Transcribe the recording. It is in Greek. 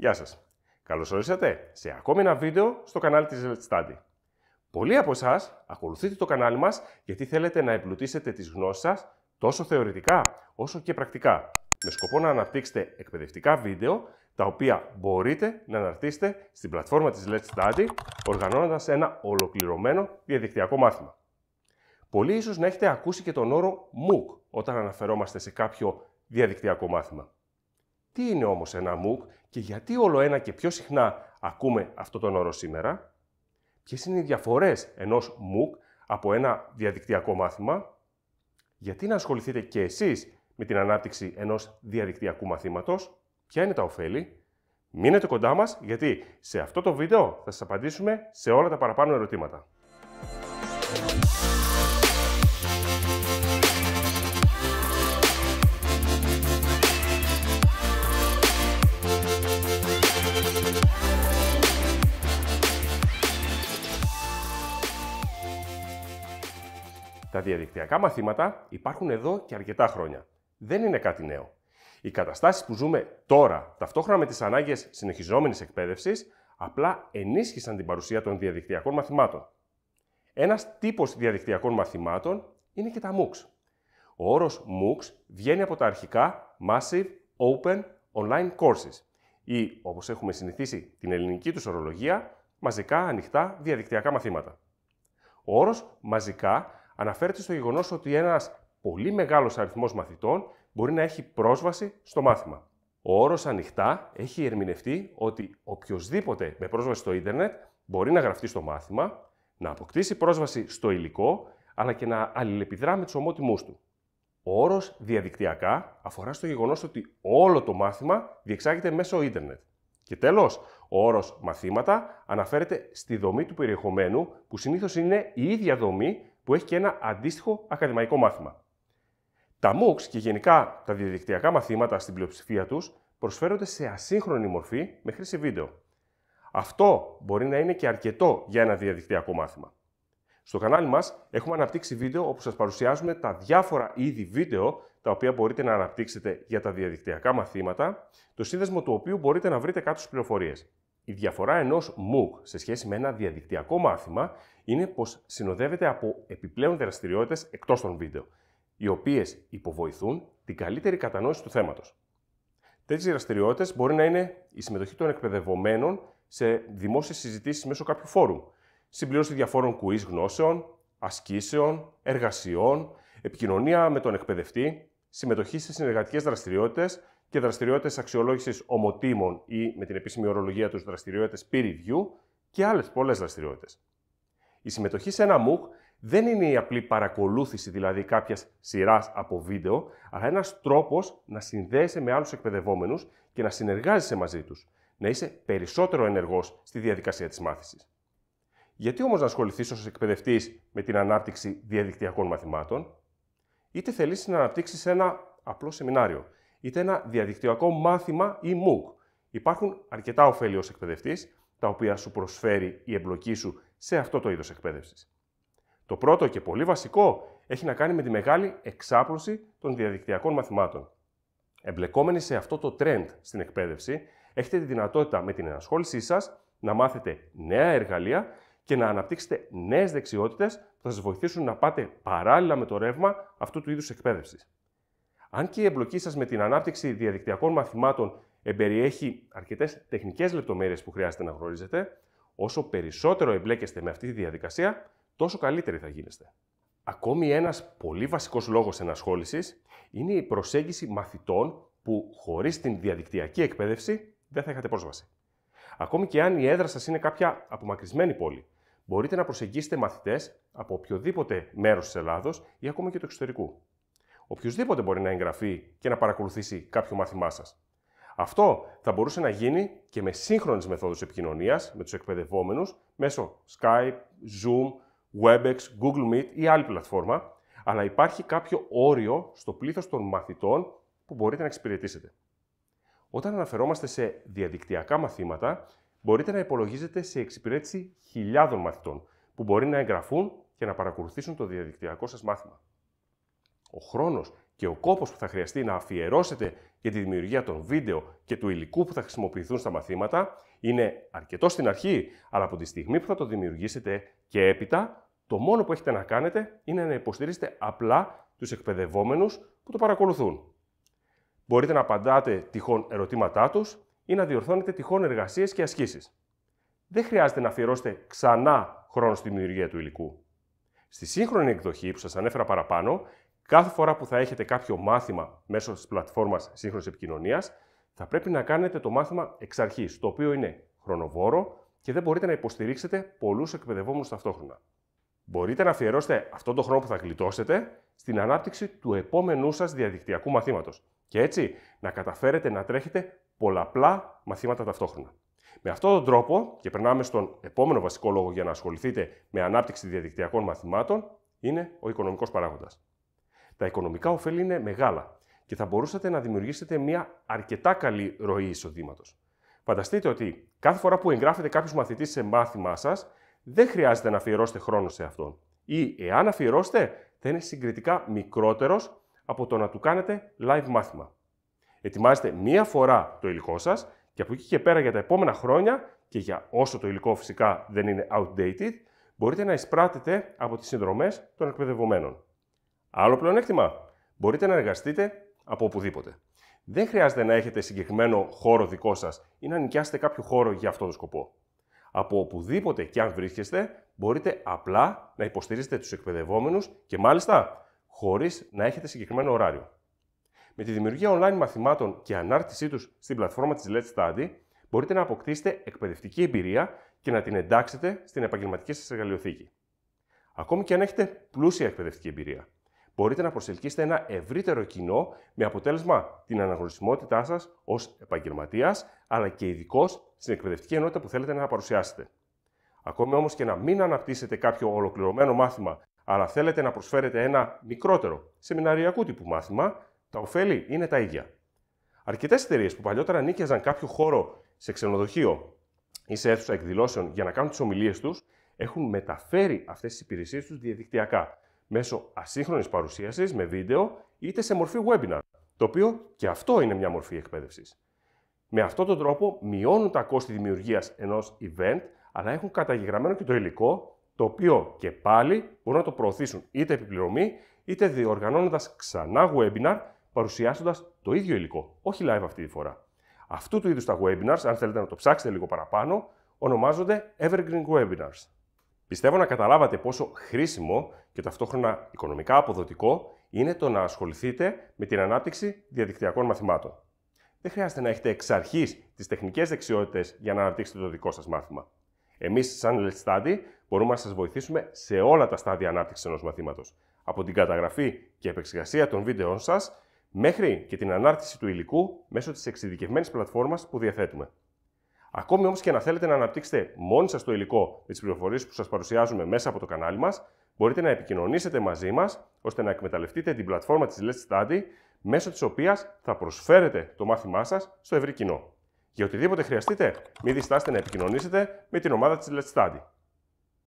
Γεια σας! Καλώς ορίσατε σε ακόμη ένα βίντεο στο κανάλι της Study. Πολλοί από εσάς ακολουθείτε το κανάλι μας γιατί θέλετε να εμπλουτίσετε τις γνώσεις σας τόσο θεωρητικά όσο και πρακτικά με σκοπό να αναπτύξετε εκπαιδευτικά βίντεο τα οποία μπορείτε να αναρτήσετε στην πλατφόρμα της Let's Study οργανώνοντας ένα ολοκληρωμένο διαδικτυακό μάθημα. Πολλοί ίσως να έχετε ακούσει και τον όρο MOOC όταν αναφερόμαστε σε κάποιο διαδικτυακό μάθημα. Τι είναι όμως ένα MOOC και γιατί όλο ένα και πιο συχνά ακούμε αυτό τον όρο σήμερα, Ποιες είναι οι διαφορές ενός MOOC από ένα διαδικτυακό μάθημα, γιατί να ασχοληθείτε και εσείς με την ανάπτυξη ενός διαδικτυακού μαθήματος, ποια είναι τα ωφέλη. Μείνετε κοντά μας γιατί σε αυτό το βίντεο θα σας απαντήσουμε σε όλα τα παραπάνω ερωτήματα. Τα διαδικτυακά μαθήματα υπάρχουν εδώ και αρκετά χρόνια. Δεν είναι κάτι νέο. Οι καταστάσεις που ζούμε τώρα, ταυτόχρονα με τις ανάγκες συνεχιζόμενης εκπαίδευσης απλά ενίσχυσαν την παρουσία των διαδικτυακών μαθημάτων. Ένας τύπος διαδικτυακών μαθημάτων είναι και τα MOOCs. Ο όρος MOOCs βγαίνει από τα αρχικά Massive Open Online Courses ή, όπως έχουμε συνηθίσει την ελληνική τους ορολογία, μαζικά ανοιχτά διαδικτυακά μαθήματα. Ο όρος μαζικά αναφέρεται στο γεγονός ότι ένας πολύ μεγάλος αριθμός μαθητών μπορεί να έχει πρόσβαση στο μάθημα. Ο όρος ανοιχτά έχει ερμηνευτεί ότι οποιοδήποτε με πρόσβαση στο ίντερνετ μπορεί να γραφτεί στο μάθημα, να αποκτήσει πρόσβαση στο υλικό, αλλά και να αλληλεπιδρά με τους ομότιμούς του. Ο όρος διαδικτυακά αφορά στο γεγονός ότι όλο το μάθημα διεξάγεται μέσω ίντερνετ. Και τέλος, ο όρος μαθήματα αναφέρεται στη δομή του περιεχομένου που συνήθως είναι η ίδια δομή που έχει και ένα αντίστοιχο ακαδημαϊκό μάθημα. Τα MOOCs και γενικά τα διαδικτυακά μαθήματα στην πλειοψηφία τους προσφέρονται σε ασύγχρονη μορφή με χρήση βίντεο. Αυτό μπορεί να είναι και αρκετό για ένα διαδικτυακό μάθημα. Στο κανάλι μας έχουμε αναπτύξει βίντεο όπου σας παρουσιάζουμε τα διάφορα είδη βίντεο τα οποία μπορείτε να αναπτύξετε για τα διαδικτυακά μαθήματα, το σύνδεσμο του οποίου μπορείτε να βρείτε κάτω στις πληροφορίες. Η διαφορά ενός MOOC σε σχέση με ένα διαδικτυακό μάθημα είναι πως συνοδεύεται από επιπλέον δραστηριότητες εκτός των βίντεο, οι οποίες υποβοηθούν την καλύτερη κατανόηση του θέματος. Τέτοιες δραστηριότητες μπορεί να είναι η συμμετοχή των εκπαιδευομένων σε δημόσιες συζητήσεις μέσω κάποιου φόρουμ, συμπλήρωση διαφόρων quiz γνώσεων, ασκήσεων, εργασιών, επικοινωνία με τον εκπαιδευτή, συμμετοχή σε συνεργατικές δραστηριότητες και δραστηριότητες αξιολόγησης ομοτήμων ή με την επίσημη ορολογία τους δραστηριότητες peer review και άλλες πολλές δραστηριότητες. Η συμμετοχή σε ένα MOOC δεν είναι η απλή παρακολούθηση δηλαδή κάποιας σειράς από βίντεο, αλλά ένας τρόπος να συνδέεσαι με άλλους εκπαιδευόμενους και να συνεργάζεσαι μαζί τους, να είσαι περισσότερο ενεργός στη διαδικασία της μάθησης. Γιατί όμως να ασχοληθείς ως εκπαιδευτής με την ανάπτυξη διαδικτυακών μαθημάτων, είτε θελήσεις να αναπτύξεις ένα απλό σεμινάριο, είτε ένα διαδικτυακό μάθημα ή MOOC. Υπάρχουν αρκετά ωφέλη ως εκπαιδευτής, τα οποία σου προσφέρει η εμπλοκή σου σε αυτό το είδος εκπαίδευσης. Το πρώτο και πολύ βασικό έχει να κάνει με τη μεγάλη εξάπλωση των διαδικτυακών μαθημάτων. Εμπλεκόμενοι σε αυτό το trend στην εκπαίδευση, έχετε τη δυνατότητα με την ενασχόλησή σας να μάθετε νέα εργαλεία και να αναπτύξετε νέες δεξιότητες που θα σας βοηθήσουν να πάτε παράλληλα με το ρεύμα αυτού του είδους εκπαίδευσης. Αν και η εμπλοκή σας με την ανάπτυξη διαδικτυακών μαθημάτων εμπεριέχει αρκετές τεχνικές λεπτομέρειες που χρειάζεται να γνωρίζετε, όσο περισσότερο εμπλέκεστε με αυτή τη διαδικασία, τόσο καλύτεροι θα γίνεστε. Ακόμη ένας πολύ βασικός λόγος ενασχόλησης είναι η προσέγγιση μαθητών που χωρίς την διαδικτυακή εκπαίδευση δεν θα είχατε πρόσβαση. Ακόμη και αν η έδρα σας είναι κάποια απομακρυσμένη πόλη, μπορείτε να προσεγγίσετε μαθητές από οποιοδήποτε μέρος της Ελλάδος ή ακόμα και του εξωτερικού. Οποιοδήποτε μπορεί να εγγραφεί και να παρακολουθήσει κάποιο μάθημά σας. Αυτό θα μπορούσε να γίνει και με σύγχρονες μεθόδους επικοινωνίας με τους εκπαιδευόμενους μέσω Skype, Zoom, WebEx, Google Meet ή άλλη πλατφόρμα, αλλά υπάρχει κάποιο όριο στο πλήθος των μαθητών που μπορείτε να εξυπηρετήσετε. Όταν αναφερόμαστε σε διαδικτυακά μαθήματα, μπορείτε να υπολογίζετε σε εξυπηρέτηση χιλιάδων μαθητών που μπορεί να εγγραφούν και να παρακολουθήσουν το διαδικτυακό σας μάθημα. Ο χρόνος και ο κόπος που θα χρειαστεί να αφιερώσετε για τη δημιουργία των βίντεο και του υλικού που θα χρησιμοποιηθούν στα μαθήματα είναι αρκετό στην αρχή, αλλά από τη στιγμή που θα το δημιουργήσετε και έπειτα, το μόνο που έχετε να κάνετε είναι να υποστηρίζετε απλά τους εκπαιδευόμενους που το παρακολουθούν. Μπορείτε να απαντάτε τυχόν ερωτήματά τους ή να διορθώνετε τυχόν εργασίες και ασκήσεις. Δεν χρειάζεται να αφιερώσετε ξανά χρόνο στη δημιουργία του υλικού. Στη σύγχρονη εκδοχή που σας ανέφερα παραπάνω, Κάθε φορά που θα έχετε κάποιο μάθημα μέσω της πλατφόρμας σύγχρονης επικοινωνίας, θα πρέπει να κάνετε το μάθημα εξ αρχής, το οποίο είναι χρονοβόρο και δεν μπορείτε να υποστηρίξετε πολλούς εκπαιδευόμενους ταυτόχρονα. Μπορείτε να αφιερώσετε αυτόν τον χρόνο που θα γλιτώσετε στην ανάπτυξη του επόμενού σας διαδικτυακού μαθήματος και έτσι να καταφέρετε να τρέχετε πολλαπλά μαθήματα ταυτόχρονα. Με αυτόν τον τρόπο, και περνάμε στον επόμενο βασικό λόγο για να ασχοληθείτε με ανάπτυξη διαδικτυακών μαθημάτων, είναι ο οικονομικός παράγοντας. Τα οικονομικά ωφέλη είναι μεγάλα και θα μπορούσατε να δημιουργήσετε μια αρκετά καλή ροή εισοδήματος. Φανταστείτε ότι κάθε φορά που εγγράφετε κάποιος μαθητής σε μάθημά σας, δεν χρειάζεται να αφιερώσετε χρόνο σε αυτόν. Ή εάν αφιερώσετε, θα είναι συγκριτικά μικρότερος από το να του κάνετε live μάθημα. Ετοιμάζετε μία φορά το υλικό σας και από εκεί και πέρα για τα επόμενα χρόνια και για όσο το υλικό φυσικά δεν είναι outdated, μπορείτε να εισπράτετε από τις συνδρομές των εκπαιδευομένων. Άλλο πλεονέκτημα, μπορείτε να εργαστείτε από οπουδήποτε. Δεν χρειάζεται να έχετε συγκεκριμένο χώρο δικό σας ή να νοικιάσετε κάποιο χώρο για αυτόν το σκοπό. Από οπουδήποτε και αν βρίσκεστε, μπορείτε απλά να υποστηρίζετε τους εκπαιδευόμενους και μάλιστα χωρίς να έχετε συγκεκριμένο ωράριο. Με τη δημιουργία online μαθημάτων και ανάρτησή τους στην πλατφόρμα της Let's Study, μπορείτε να αποκτήσετε εκπαιδευτική εμπειρία και να την εντάξετε στην επαγγελματική σας εργαλειοθήκη. Ακόμη και αν έχετε πλούσια εκπαιδευτική εμπειρία μπορείτε να προσελκύσετε ένα ευρύτερο κοινό με αποτέλεσμα την αναγνωρισιμότητά σας ως επαγγελματίας, αλλά και ειδικό στην εκπαιδευτική ενότητα που θέλετε να παρουσιάσετε. Ακόμη όμως και να μην αναπτύσσετε κάποιο ολοκληρωμένο μάθημα, αλλά θέλετε να προσφέρετε ένα μικρότερο σεμιναριακού τύπου μάθημα, τα ωφέλη είναι τα ίδια. Αρκετές εταιρείες που παλιότερα νίκιαζαν κάποιο χώρο σε ξενοδοχείο ή σε αίθουσα εκδηλώσεων για να κάνουν τις ομιλίες τους, έχουν μεταφέρει αυτές τις υπηρεσίες τους διαδικτυακά μέσω ασύγχρονης παρουσίασης με βίντεο είτε σε μορφή webinar, το οποίο και αυτό είναι μια μορφή εκπαίδευσης. Με αυτόν τον τρόπο μειώνουν τα κόστη δημιουργίας ενός event, αλλά έχουν καταγεγραμμένο και το υλικό, το οποίο και πάλι μπορούν να το προωθήσουν είτε επιπληρωμή, είτε διοργανώνοντας ξανά webinar, παρουσιάζοντας το ίδιο υλικό, όχι live αυτή τη φορά. Αυτού του είδους τα webinars, αν θέλετε να το ψάξετε λίγο παραπάνω, ονομάζονται Evergreen Webinars. Πιστεύω να καταλάβατε πόσο χρήσιμο και ταυτόχρονα οικονομικά αποδοτικό είναι το να ασχοληθείτε με την ανάπτυξη διαδικτυακών μαθημάτων. Δεν χρειάζεται να έχετε εξ αρχής τις τεχνικές δεξιότητες για να αναπτύξετε το δικό σας μάθημα. Εμείς, σαν Let's Study, μπορούμε να σας βοηθήσουμε σε όλα τα στάδια ανάπτυξης ενός μαθήματος. Από την καταγραφή και επεξεργασία των βίντεο σας μέχρι και την ανάρτηση του υλικού μέσω της εξειδικευμένης πλατφόρμας που διαθέτουμε. Ακόμη όμως και να θέλετε να αναπτύξετε μόνοι σας το υλικό με τις πληροφορίες που σας παρουσιάζουμε μέσα από το κανάλι μας, μπορείτε να επικοινωνήσετε μαζί μας ώστε να εκμεταλλευτείτε την πλατφόρμα της Let's Study μέσω της οποίας θα προσφέρετε το μάθημά σας στο ευρύ κοινό. Για οτιδήποτε χρειαστείτε, μην διστάσετε να επικοινωνήσετε με την ομάδα της Let's Study.